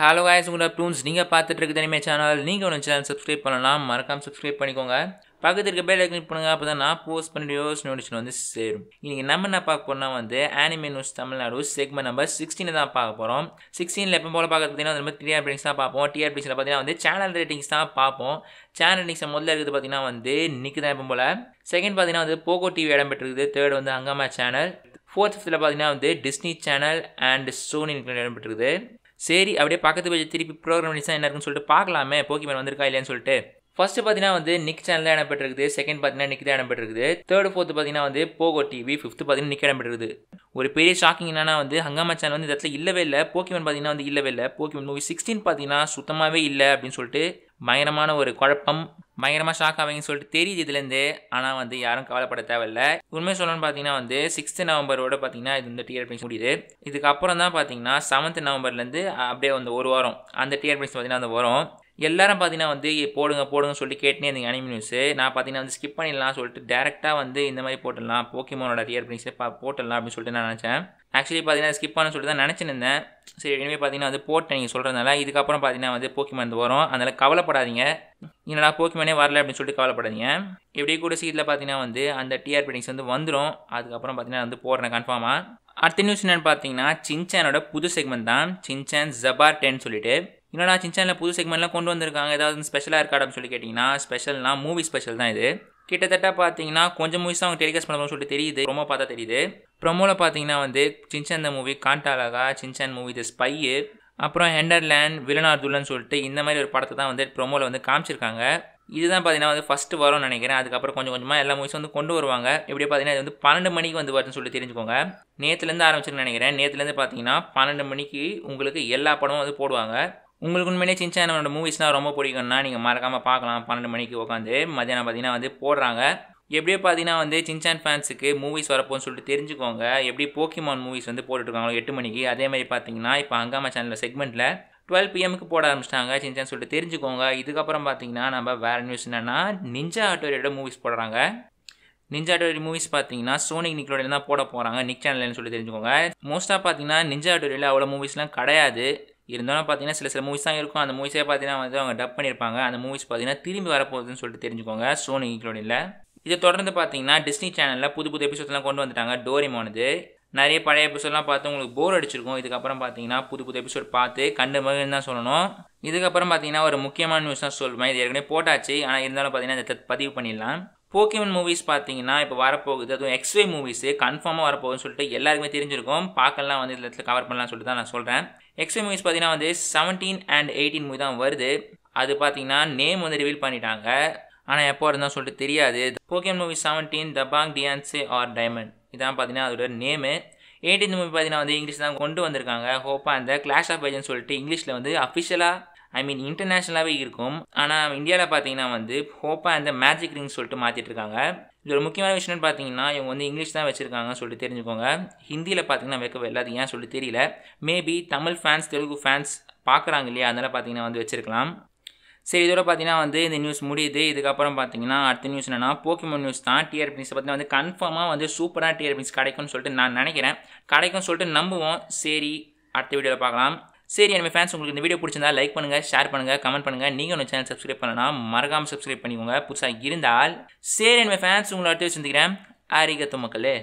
hello guys உங்களோட tunes நீங்கள் பார்த்துட்டு இருக்க தனிமே சேனல் நீங்கள் ஒன்று சேனல் சப்ஸ்கிரைப் பண்ணலாம் மறக்காம சப்ஸ்கிரைப் பண்ணிக்கோங்க பக்கத்து இருக்க பேர் கிளிக் பண்ணுங்கள் அப்போ தான் நான் போஸ்ட் பண்ணி யோஸ் நோட்டிஷன் வந்து சேரும் இன்றைக்கி நம்ம என்ன பார்க்க போனால் வந்து anime news Tamil Nadu segment number சிக்ஸ்டீனில் தான் பார்க்க போகிறோம் சிக்ஸ்டீனில் எப்போ போல் பார்க்குறது பார்த்தீங்கன்னா வந்து டிஆர் தான் பார்ப்போம் டிஆர் ரேட்டிங்ஸில் பார்த்தீங்கன்னா வந்து சேனல் ரேட்டிங்ஸ் தான் பார்ப்போம் சேனல் ரேட்டிங்ஸ் முதல்ல இருக்குது பார்த்தீங்கன்னா வந்து நிற்கு தான் எப்போ போல் செகண்ட் பார்த்தீங்கன்னா வந்து போகோ டிவி இடம் பெற்றிருக்குது தேர்ட் வந்து அங்கம்மா சேனல் ஃபோர்த் ஃபிஃப்த்தில் பார்த்தீங்கன்னா வந்து டிஸ்னி சேனல் அண்ட் சோனி இடம் பெற்றிருக்குது சரி அப்படியே பக்கத்து பேஜ் திருப்பி ப்ரோக்ராம் டிசைன் என்ன இருக்குன்னு சொல்லிட்டு பார்க்கலாமே போக்கிமேன் வந்திருக்கா இல்லையான்னு சொல்லிட்டு ஃபர்ஸ்ட் பார்த்தீங்கன்னா வந்து நிக் சேனலில் தான் பெற்றிருக்குது செகண்ட் பார்த்தீங்கன்னா நிக் தான் இடம்பெற்றிருக்கு தேர்ட் ஃபோர்த்து பார்த்தீங்கன்னா வந்து போகோ டிவி ஃபிஃப்த்து பார்த்தீங்கன்னா நிக் இடம் ஒரு பெரிய ஷாக்கிங் என்னன்னா வந்து ஹங்காமா சேனல் வந்து இந்த இடத்துல இல்லவே இல்லை போக்கிமன் பார்த்தீங்கன்னா வந்து இல்லவே இல்லை போக்கிமன் மூவி சிக்ஸ்டீன் பார்த்தீங்கன்னா சுத்தமாகவே இல்லை அப்படின்னு சொல்லிட்டு பயங்கரமான ஒரு குழப்பம் பயங்கரமாக ஷாக் ஆவீங்கன்னு சொல்லிட்டு தெரியுது இதுலேருந்து ஆனால் வந்து யாரும் கவலைப்பட தேவையில்ல உண்மை சொல்லணும்னு பார்த்தீங்கன்னா வந்து சிக்ஸ்த்து நவம்பரோட பார்த்தீங்கன்னா இது வந்து டிஆர் பிரிஸ் முடியுது இதுக்கப்புறம் தான் பார்த்தீங்கன்னா செவன்த் நவம்பர்லேருந்து அப்படியே வந்து ஒரு வாரம் அந்த டிஆர் பார்த்தீங்கன்னா அந்த வரும் எல்லாரும் பார்த்தீங்கன்னா வந்து போடுங்க போடுங்க சொல்லி கேட்டேன் இந்த அனிமி நியூஸு நான் பார்த்தீங்கன்னா வந்து ஸ்கிப் பண்ணிடலாம் சொல்லிட்டு டேரெக்டாக வந்து இந்த மாதிரி போட்டுடலாம் போக்கிமோனோட ரியர் பிரிங்ஸ் பா போட்டுடலாம் அப்படின்னு சொல்லிட்டு நான் நினச்சேன் ஆக்சுவலி பார்த்தீங்கன்னா ஸ்கிப் பண்ண சொல்லிட்டு தான் நினச்சிருந்தேன் சரி இனிமேல் பார்த்தீங்கன்னா வந்து போட்டேன் நீங்கள் சொல்கிறதுனால இதுக்கப்புறம் பார்த்தீங்கன்னா வந்து வந்து வரும் அதனால் கவலைப்படாதீங்க என்னடா போக்கிமேனே வரல அப்படின்னு சொல்லிட்டு கவலைப்படாதீங்க எப்படி கூட சீட்டில் பார்த்தீங்கன்னா வந்து அந்த டிஆர் பிரிங்ஸ் வந்து வந்துடும் அதுக்கப்புறம் பார்த்தீங்கன்னா வந்து போடுறேன் கன்ஃபார்மாக அடுத்த நியூஸ் என்னென்னு பார்த்தீங்கன்னா சின்சானோட புது செக்மெண்ட் தான் சின்சான் ஜபார் டென் சொல்லிட்டு என்னடா சின்சானில் புது செக்மெண்ட்லாம் கொண்டு வந்திருக்காங்க ஏதாவது ஸ்பெஷலாக அப்படின்னு சொல்லி கேட்டிங்கன்னா ஸ்பெஷல்னா மூவி ஸ்பெஷல் தான் இது கிட்டத்தட்ட பார்த்தீங்கன்னா கொஞ்சம் மூவிஸ் தான் அவங்க டெலிகாஸ்ட் பண்ணுறோம்னு சொல்லிட்டு தெரியுது ரொம்ப பார்த்தா தெரியுது ப்ரொமோவில் பார்த்தீங்கன்னா வந்து சின்சான் த மூவி காண்டாலகா சின்சான் மூவி தி ஸ்பையு அப்புறம் ஹெண்டர்லேண்ட் துல்லன் சொல்லிட்டு இந்த மாதிரி ஒரு படத்தை தான் வந்து ப்ரொமோவில் வந்து காமிச்சிருக்காங்க இதுதான் பார்த்தீங்கன்னா வந்து ஃபஸ்ட்டு வரும்னு நினைக்கிறேன் அதுக்கப்புறம் கொஞ்சம் கொஞ்சமாக எல்லா மூவிஸும் வந்து கொண்டு வருவாங்க எப்படி பார்த்தீங்கன்னா இது வந்து பன்னெண்டு மணிக்கு வந்து வருதுன்னு சொல்லி தெரிஞ்சுக்கோங்க நேற்றுலேருந்து ஆரம்பிச்சுன்னு நினைக்கிறேன் நேற்றுலேருந்து பார்த்தீங்கன்னா பன்னெண்டு மணிக்கு உங்களுக்கு எல்லா படமும் வந்து போடுவாங்க உங்களுக்கு உண்மையிலே சின்சான் நம்மளோட மூவிஸ்லாம் ரொம்ப பிடிக்கும்னா நீங்கள் மறக்காமல் பார்க்கலாம் பன்னெண்டு மணிக்கு உட்காந்து மதியானம் பார்த்தீங்கன்னா வந்து போடுறாங்க எப்படியோ பார்த்தீங்கன்னா வந்து சின்சான் ஃபேன்ஸுக்கு மூவிஸ் வரப்போன்னு சொல்லிட்டு தெரிஞ்சுக்கோங்க எப்படி போக்கிமான் மூவிஸ் வந்து போட்டுட்டுருக்காங்களோ எட்டு மணிக்கு அதே மாதிரி பார்த்தீங்கன்னா இப்போ அங்காம சேனலில் செக்மெண்ட்டில் டுவெல் பிஎம்க்கு போட ஆரம்பிச்சிட்டாங்க சின்சான் சொல்லிட்டு தெரிஞ்சுக்கோங்க இதுக்கப்புறம் பார்த்தீங்கன்னா நம்ம வேறு நியூஸ் என்னென்னா நிஞ்சா ஆட்டோரியோட மூவிஸ் போடுறாங்க நிஞ்சா டோரி மூவிஸ் பார்த்தீங்கன்னா சோனிக் நிக்லோடியில் தான் போட போகிறாங்க நிக் சேனல்னு சொல்லி தெரிஞ்சுக்கோங்க மோஸ்ட்டாக பார்த்தீங்கன்னா நிஞ்சா டோரியில் அவ்வளோ மூவிஸ்லாம் கிடையாது இருந்தாலும் பார்த்தீங்கன்னா சில சில மூவிஸ் தான் இருக்கும் அந்த மூவிஸே பார்த்தீங்கன்னா வந்து அவங்க டப் பண்ணியிருப்பாங்க அந்த மூவிஸ் பார்த்தீங்கன்னா திரும்பி வரப்போகுதுன்னு சொல்லிட்டு தெரிஞ்சுக்கோங்க சோனி இன்க்ளூடில் இதை தொடர்ந்து பார்த்தீங்கன்னா டிஸ்னி சேனலில் புது புது எபிசோட்லாம் கொண்டு வந்துட்டாங்க டோரிமானது நிறைய பழைய எபிசோட்லாம் பார்த்து உங்களுக்கு போர் அடிச்சிருக்கும் இதுக்கப்புறம் பார்த்தீங்கன்னா புது புது எபிசோட் பார்த்து கண்டு மகிழ்ந்து தான் சொல்லணும் இதுக்கப்புறம் பார்த்தீங்கன்னா ஒரு முக்கியமான நியூஸ் தான் சொல்லுவேன் இது ஏற்கனவே போட்டாச்சு ஆனால் இருந்தாலும் பார்த்தீங்கன்னா இந்த பதிவு பண்ணிடலாம் போக்கிமன் மூவிஸ் பார்த்தீங்கன்னா இப்போ வரப்போகுது அதுவும் எக்ஸ்வே மூவிஸு கன்ஃபார்மாக வரப்போகுதுன்னு சொல்லிட்டு எல்லாருக்குமே தெரிஞ்சிருக்கும் பார்க்கலாம் வந்து இதில் இடத்துல கவர் பண்ணலாம்னு சொல்லிட்டு தான் நான் சொல்கிறேன் எக்ஸ்வே மூவிஸ் பார்த்தீங்கன்னா வந்து செவன்டீன் அண்ட் எயிட்டீன் மூவி தான் வருது அது பார்த்தீங்கன்னா நேம் வந்து ரிவீல் பண்ணிட்டாங்க ஆனால் எப்போ இருந்தால் சொல்லிட்டு தெரியாது போக்கிமன் மூவி செவன்டீன் த பாங் டியான்ஸு ஆர் டைமண்ட் இதான் பார்த்தீங்கன்னா அதோட நேமு எயிட்டீன் மூவி பார்த்தீங்கன்னா வந்து இங்கிலீஷ் தான் கொண்டு வந்திருக்காங்க ஹோப்பா அந்த கிளாஷ் ஆஃப் ஏஜன் சொல்லிட்டு இங்கிலீஷில் வந்து அஃபிஷியலாக ஐ மீன் இன்டர்நேஷ்னலாகவே இருக்கும் ஆனால் இந்தியாவில் பார்த்தீங்கன்னா வந்து ஹோப்பா அந்த மேஜிக் ரிங் சொல்லிட்டு மாற்றிட்டு இருக்காங்க இது ஒரு முக்கியமான விஷயம்னு பார்த்தீங்கன்னா இவங்க வந்து இங்கிலீஷ் தான் வச்சுருக்காங்க சொல்லிட்டு தெரிஞ்சுக்கோங்க ஹிந்தியில் பார்த்தீங்கன்னா வைக்கவே அது ஏன் சொல்லிட்டு தெரியல maybe Tamil fans Telugu fans பார்க்குறாங்க இல்லையா அதனால் பார்த்தீங்கன்னா வந்து வச்சுருக்கலாம் சரி இதோட பார்த்தீங்கன்னா வந்து இந்த நியூஸ் முடியுது இதுக்கப்புறம் பார்த்தீங்கன்னா அடுத்த நியூஸ் என்னென்னா போக்கிமோ நியூஸ் தான் டிஆர் பார்த்தீங்கன்னா வந்து கன்ஃபார்மாக வந்து சூப்பராக டிஆர்பிஸ் கிடைக்கும்னு சொல்லிட்டு நான் நினைக்கிறேன் கிடைக்கும்னு சொல்லிட்டு நம்புவோம் சரி அடுத்த வீடியோவில் பார்க்கலாம் சரி நம்ம ஃபேன்ஸ் உங்களுக்கு இந்த வீடியோ பிடிச்சிருந்தா லைக் பண்ணுங்கள் ஷேர் பண்ணுங்கள் கமெண்ட் பண்ணுங்கள் நீங்கள் உங்கள் சேனல் சப்ஸ்கிரைப் பண்ணலாம் மறக்காமல் சப்ஸ்கிரைப் பண்ணிக்கோங்க புதுசாக இருந்தால் சரி நம்ம ஃபேன்ஸ் உங்களை அடுத்து சந்திக்கிறேன் ஆரிகத்து மக்களே